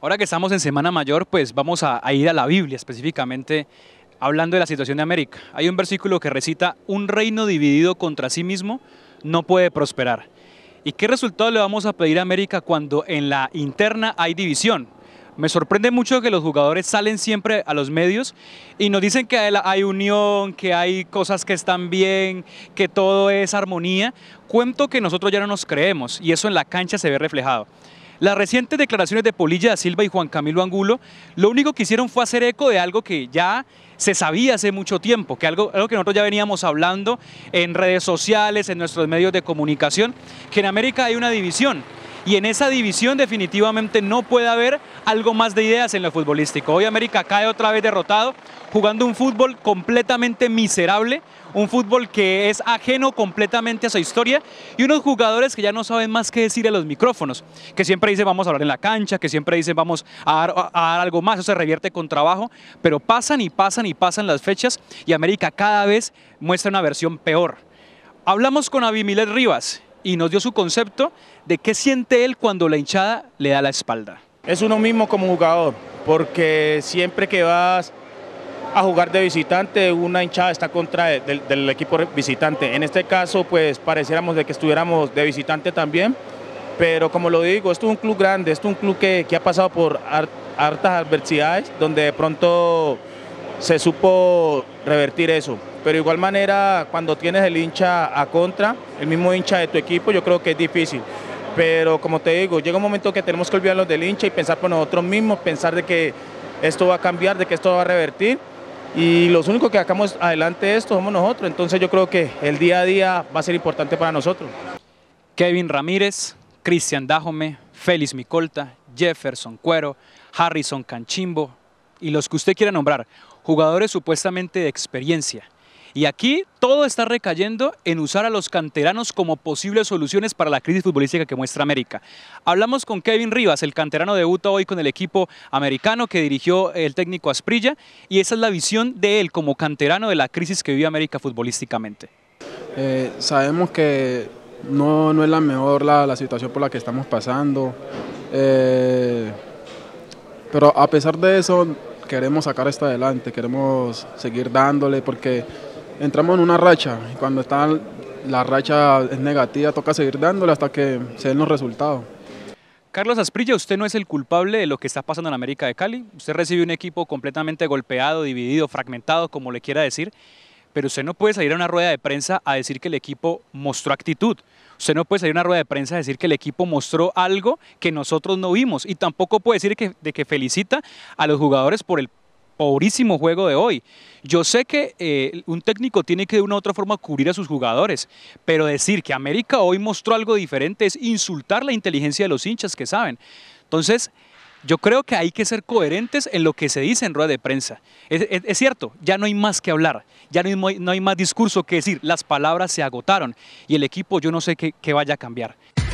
Ahora que estamos en Semana Mayor, pues vamos a, ir a la Biblia específicamente hablando de la situación de América. Hay un versículo que recita, un reino dividido contra sí mismo no puede prosperar. ¿Y qué resultado le vamos a pedir a América cuando en la interna hay división? Me sorprende mucho que los jugadores salen siempre a los medios y nos dicen que hay unión, que hay cosas que están bien, que todo es armonía. Cuento que nosotros ya no nos creemos y eso en la cancha se ve reflejado. Las recientes declaraciones de Polilla da Silva y Juan Camilo Angulo lo único que hicieron fue hacer eco de algo que ya se sabía hace mucho tiempo, que algo, algo que nosotros ya veníamos hablando en redes sociales, en nuestros medios de comunicación, que en América hay una división y en esa división definitivamente no puede haber algo más de ideas en lo futbolístico. Hoy América cae otra vez derrotado, jugando un fútbol completamente miserable, un fútbol que es ajeno completamente a su historia y unos jugadores que ya no saben más qué decir a los micrófonos, que siempre dicen vamos a hablar en la cancha, que siempre dicen vamos a dar, algo más, eso se revierte con trabajo, pero pasan y pasan y pasan las fechas y América cada vez muestra una versión peor. Hablamos con Abimilet Rivas y nos dio su concepto de qué siente él cuando la hinchada le da la espalda. Es uno mismo como jugador, porque siempre que vas a jugar de visitante, una hinchada está contra del, equipo visitante. En este caso, pues pareciéramos de que estuviéramos de visitante también, pero como lo digo, esto es un club grande, esto es un club que, que ha pasado por hartas adversidades, donde de pronto se supo revertir eso. Pero de igual manera, cuando tienes el hincha a contra, el mismo hincha de tu equipo, yo creo que es difícil. Pero como te digo, llega un momento que tenemos que olvidarnos del hincha y pensar por nosotros mismos, pensar de que esto va a cambiar, de que esto va a revertir y los únicos que sacamos adelante esto somos nosotros, entonces yo creo que el día a día va a ser importante para nosotros. Kevin Ramírez, Cristian Dajome, Félix Micolta, Jefferson Cuero, Harrison Canchimbo y los que usted quiera nombrar, jugadores supuestamente de experiencia, y aquí todo está recayendo en usar a los canteranos como posibles soluciones para la crisis futbolística que muestra América. Hablamos con Kevin Rivas, el canterano debuta hoy con el equipo americano que dirigió el técnico Asprilla y esa es la visión de él como canterano de la crisis que vive América futbolísticamente. Eh, sabemos que no, no es la mejor la, situación por la que estamos pasando, eh, pero a pesar de eso queremos sacar esto adelante, queremos seguir dándole porque entramos en una racha y cuando está la racha es negativa toca seguir dándole hasta que se den los resultados. Carlos Asprilla, usted no es el culpable de lo que está pasando en América de Cali. Usted recibe un equipo completamente golpeado, dividido, fragmentado, como le quiera decir, pero usted no puede salir a una rueda de prensa a decir que el equipo mostró actitud. Usted no puede salir a una rueda de prensa a decir que el equipo mostró algo que nosotros no vimos y tampoco puede decir que, de que felicita a los jugadores por el Pobrísimo juego de hoy. Yo sé que eh, un técnico tiene que de una u otra forma cubrir a sus jugadores, pero decir que América hoy mostró algo diferente es insultar la inteligencia de los hinchas que saben. Entonces, yo creo que hay que ser coherentes en lo que se dice en rueda de prensa. Es, cierto, ya no hay más que hablar, ya no hay, más discurso que decir, las palabras se agotaron y el equipo yo no sé qué vaya a cambiar.